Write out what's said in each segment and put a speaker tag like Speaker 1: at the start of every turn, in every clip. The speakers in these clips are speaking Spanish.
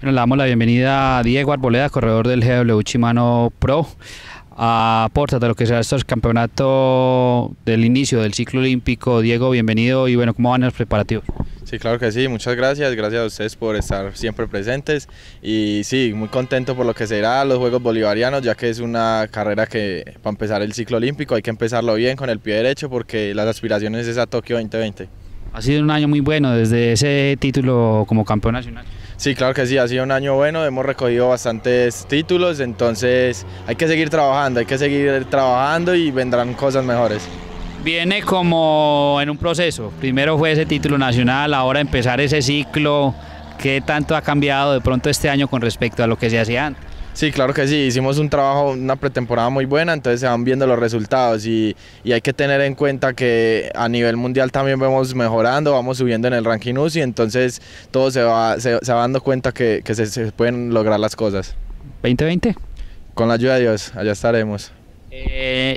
Speaker 1: Bueno, le damos la bienvenida a Diego Arboleda, corredor del GW Chimano Pro. a Aporta de lo que será estos Campeonato del inicio del ciclo olímpico. Diego, bienvenido y bueno, ¿cómo van los preparativos?
Speaker 2: Sí, claro que sí, muchas gracias, gracias a ustedes por estar siempre presentes y sí, muy contento por lo que será los Juegos Bolivarianos, ya que es una carrera que para empezar el ciclo olímpico hay que empezarlo bien con el pie derecho porque las aspiraciones es a Tokio 2020.
Speaker 1: Ha sido un año muy bueno desde ese título como campeón nacional.
Speaker 2: Sí, claro que sí, ha sido un año bueno, hemos recogido bastantes títulos, entonces hay que seguir trabajando, hay que seguir trabajando y vendrán cosas mejores.
Speaker 1: Viene como en un proceso, primero fue ese título nacional, ahora empezar ese ciclo, ¿qué tanto ha cambiado de pronto este año con respecto a lo que se hacía antes? Sí, claro que sí, hicimos un trabajo, una pretemporada
Speaker 2: muy buena, entonces se van viendo los resultados y, hay que tener en cuenta que a nivel mundial también vamos mejorando, vamos subiendo en el ranking UCI, entonces todo se va, se, va dando cuenta que, se pueden lograr las cosas. 2020. Con la ayuda de Dios, allá estaremos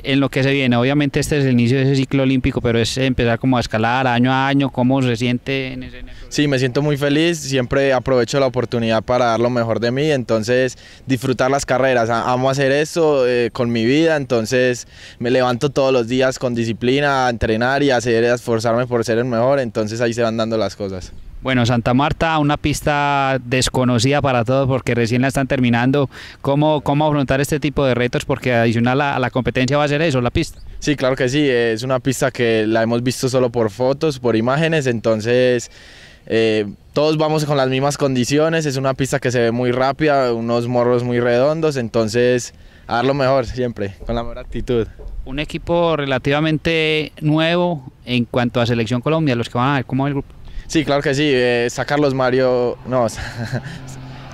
Speaker 1: en lo que se viene. Obviamente este es el inicio de ese ciclo olímpico, pero es empezar como a escalar año a año, cómo se siente en ese... Sí, me siento muy feliz, siempre aprovecho la
Speaker 2: oportunidad para dar lo mejor de mí, entonces disfrutar las carreras, amo hacer eso eh, con mi vida, entonces me levanto todos los días con disciplina, a entrenar y a hacer, esforzarme por ser el mejor, entonces ahí se van dando las cosas.
Speaker 1: Bueno, Santa Marta, una pista desconocida para todos porque recién la están terminando. ¿Cómo, cómo afrontar este tipo de retos? Porque adicional a, la competencia va a ser eso, la pista. Sí, claro que sí. Es una pista que la hemos visto solo
Speaker 2: por fotos, por imágenes. Entonces, eh, todos vamos con las mismas condiciones. Es una pista que se ve muy rápida, unos morros muy redondos. Entonces, a dar lo mejor
Speaker 1: siempre, con la mejor actitud. Un equipo relativamente nuevo en cuanto a Selección Colombia, los que van a ver cómo el grupo. Sí, claro que sí. Eh, está Carlos Mario. No.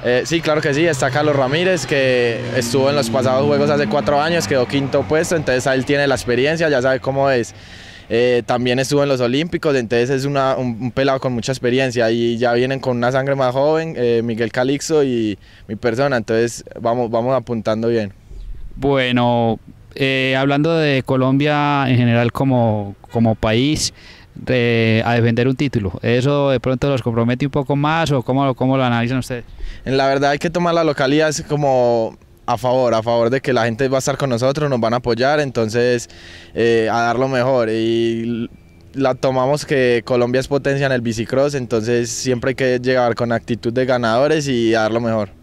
Speaker 2: Eh, sí, claro que sí. Está Carlos Ramírez, que estuvo en los pasados juegos hace cuatro años, quedó quinto puesto. Entonces, él tiene la experiencia, ya sabe cómo es. Eh, también estuvo en los Olímpicos, entonces es un, pelado con mucha experiencia y ya vienen con una sangre más joven, Miguel Calixto y mi persona, entonces vamos, vamos apuntando bien.
Speaker 1: Bueno, hablando de Colombia en general como, como país, a defender un título. ¿Eso de pronto los compromete un poco más o cómo, cómo lo analizan ustedes?
Speaker 2: en La verdad hay que tomar la localidad como a favor, a favor de que la gente va a estar con nosotros, nos van a apoyar, entonces eh, a dar lo mejor. Y la tomamos que Colombia es potencia en el bicicross, entonces siempre hay que llegar con actitud de ganadores y a dar lo mejor.